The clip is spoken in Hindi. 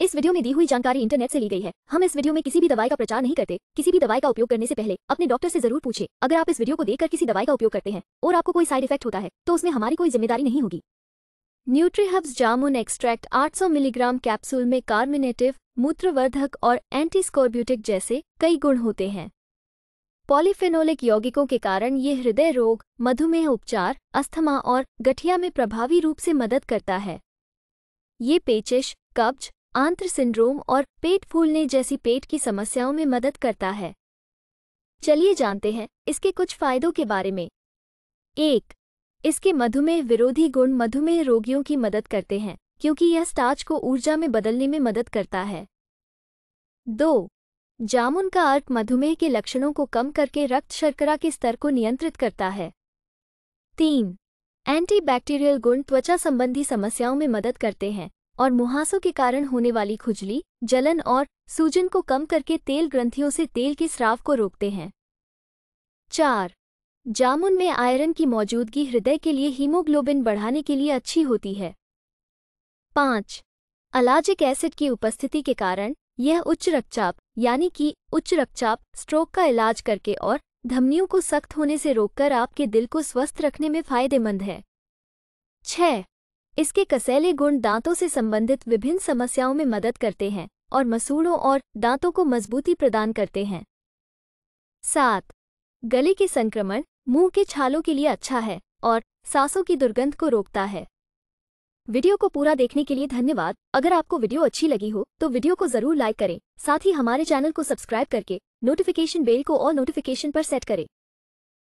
इस वीडियो में दी हुई जानकारी इंटरनेट से ली गई है हम इस वीडियो में किसी भी दवाई का प्रचार नहीं करते किसी भी दवाई का उपयोग करने से पहले अपने डॉक्टर से जरूर पूछे अगर आप इस वीडियो को देखकर किसी दवाई का उपयोग करते हैं और आपको कोई साइड इफेक्ट होता है तो उसमें हमारी कोई जिम्मेदारी नहीं होगी न्यूट्रीहब्स जामुन एक्सट्रैक्ट आठ मिलीग्राम कैप्सूल में कार्मिनेटिव मूत्रवर्धक और एंटीस्कोर्ब्यूटिक जैसे कई गुण होते हैं पॉलीफेनोलिक यौगिकों के कारण ये हृदय रोग मधुमेह उपचार अस्थमा और गठिया में प्रभावी रूप से मदद करता है ये पेचिश कब्ज आंत्र सिंड्रोम और पेट फूलने जैसी पेट की समस्याओं में मदद करता है चलिए जानते हैं इसके कुछ फायदों के बारे में एक इसके मधुमेह विरोधी गुण मधुमेह रोगियों की मदद करते हैं क्योंकि यह स्टार्च को ऊर्जा में बदलने में मदद करता है दो जामुन का अर्क मधुमेह के लक्षणों को कम करके रक्त शर्करा के स्तर को नियंत्रित करता है तीन एंटीबैक्टीरियल गुण त्वचा संबंधी समस्याओं में मदद करते हैं और मुहासों के कारण होने वाली खुजली जलन और सूजन को कम करके तेल ग्रंथियों से तेल के स्राव को रोकते हैं चार जामुन में आयरन की मौजूदगी हृदय के लिए हीमोग्लोबिन बढ़ाने के लिए अच्छी होती है पाँच अलाजिक एसिड की उपस्थिति के कारण यह उच्च रक्तचाप यानी कि उच्च रक्तचाप स्ट्रोक का इलाज करके और धमनियों को सख्त होने से रोककर आपके दिल को स्वस्थ रखने में फायदेमंद है छह इसके कसैले गुण दांतों से संबंधित विभिन्न समस्याओं में मदद करते हैं और मसूड़ों और दांतों को मजबूती प्रदान करते हैं सात गले के संक्रमण मुंह के छालों के लिए अच्छा है और सांसों की दुर्गंध को रोकता है वीडियो को पूरा देखने के लिए धन्यवाद अगर आपको वीडियो अच्छी लगी हो तो वीडियो को जरूर लाइक करें साथ ही हमारे चैनल को सब्सक्राइब करके नोटिफिकेशन बेल को और नोटिफिकेशन पर सेट करें